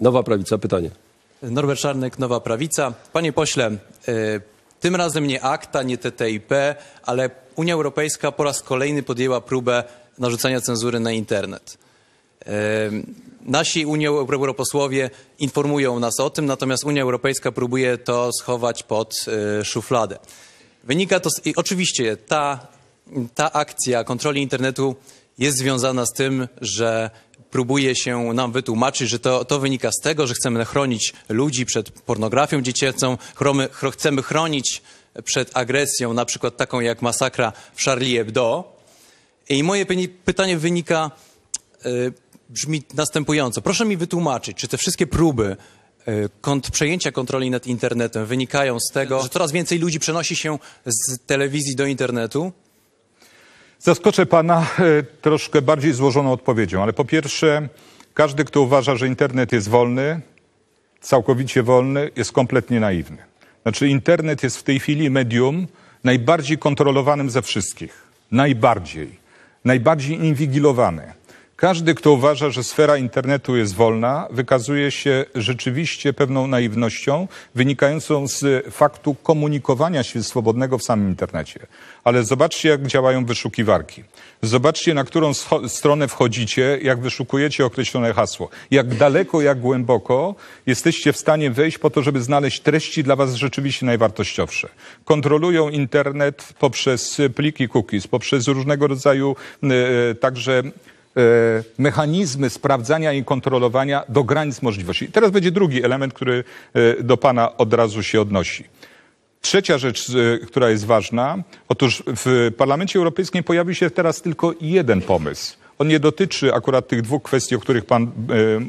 Nowa Prawica, pytanie. Norbert Czarnek, Nowa Prawica. Panie pośle, y, tym razem nie akta, nie TTIP, ale Unia Europejska po raz kolejny podjęła próbę narzucania cenzury na internet. Y, nasi Unii Europosłowie informują nas o tym, natomiast Unia Europejska próbuje to schować pod y, szufladę. Wynika to, z, i oczywiście ta, ta akcja kontroli internetu jest związana z tym, że próbuje się nam wytłumaczyć, że to, to wynika z tego, że chcemy chronić ludzi przed pornografią dziecięcą, chromy, chcemy chronić przed agresją, na przykład taką jak masakra w Charlie Hebdo. I moje pytanie wynika, y, brzmi następująco. Proszę mi wytłumaczyć, czy te wszystkie próby e, przejęcia kontroli nad internetem wynikają z tego, że coraz więcej ludzi przenosi się z telewizji do internetu? Zaskoczę Pana e, troszkę bardziej złożoną odpowiedzią, ale po pierwsze, każdy, kto uważa, że internet jest wolny, całkowicie wolny, jest kompletnie naiwny. Znaczy, internet jest w tej chwili medium najbardziej kontrolowanym ze wszystkich. Najbardziej. Najbardziej inwigilowane. Każdy, kto uważa, że sfera internetu jest wolna, wykazuje się rzeczywiście pewną naiwnością wynikającą z faktu komunikowania się swobodnego w samym internecie. Ale zobaczcie, jak działają wyszukiwarki. Zobaczcie, na którą stronę wchodzicie, jak wyszukujecie określone hasło. Jak daleko, jak głęboko jesteście w stanie wejść po to, żeby znaleźć treści dla Was rzeczywiście najwartościowsze. Kontrolują internet poprzez pliki cookies, poprzez różnego rodzaju y, y, także E, mechanizmy sprawdzania i kontrolowania do granic możliwości. teraz będzie drugi element, który e, do Pana od razu się odnosi. Trzecia rzecz, e, która jest ważna. Otóż w Parlamencie Europejskim pojawił się teraz tylko jeden pomysł – on nie dotyczy akurat tych dwóch kwestii, o których Pan e,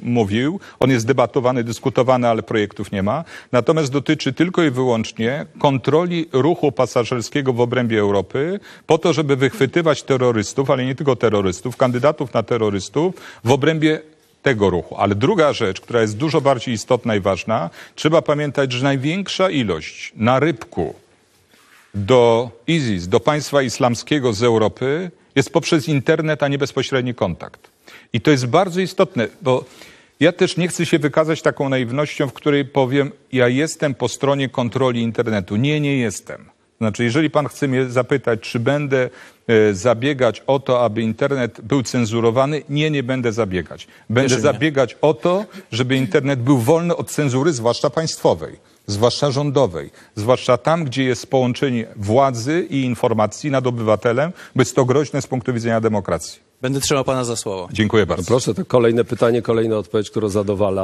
mówił. On jest debatowany, dyskutowany, ale projektów nie ma. Natomiast dotyczy tylko i wyłącznie kontroli ruchu pasażerskiego w obrębie Europy po to, żeby wychwytywać terrorystów, ale nie tylko terrorystów, kandydatów na terrorystów w obrębie tego ruchu. Ale druga rzecz, która jest dużo bardziej istotna i ważna, trzeba pamiętać, że największa ilość na rybku do ISIS, do państwa islamskiego z Europy jest poprzez internet, a nie bezpośredni kontakt. I to jest bardzo istotne, bo ja też nie chcę się wykazać taką naiwnością, w której powiem, ja jestem po stronie kontroli internetu. Nie, nie jestem. Znaczy, jeżeli pan chce mnie zapytać, czy będę e, zabiegać o to, aby internet był cenzurowany, nie, nie będę zabiegać. Będę Wierzę zabiegać o to, żeby internet był wolny od cenzury, zwłaszcza państwowej zwłaszcza rządowej, zwłaszcza tam, gdzie jest połączenie władzy i informacji nad obywatelem, być jest to groźne z punktu widzenia demokracji. Będę trzymał pana za słowo. Dziękuję bardzo. No proszę, to kolejne pytanie, kolejna odpowiedź, która zadowala.